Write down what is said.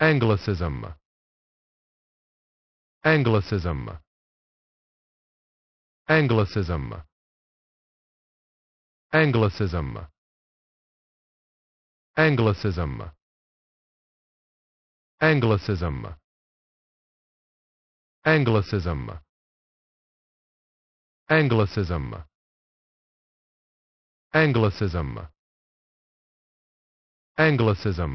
Anglicism Anglicism Anglicism Anglicism Anglicism Anglicism Anglicism Anglicism Anglicism Anglicism